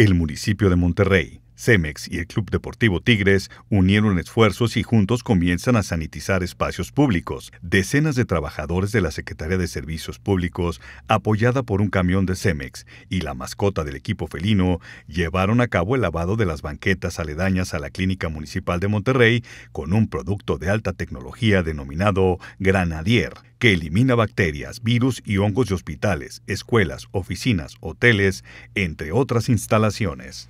El municipio de Monterrey, Cemex y el Club Deportivo Tigres unieron esfuerzos y juntos comienzan a sanitizar espacios públicos. Decenas de trabajadores de la Secretaría de Servicios Públicos, apoyada por un camión de Cemex y la mascota del equipo felino, llevaron a cabo el lavado de las banquetas aledañas a la Clínica Municipal de Monterrey con un producto de alta tecnología denominado Granadier que elimina bacterias, virus y hongos de hospitales, escuelas, oficinas, hoteles, entre otras instalaciones.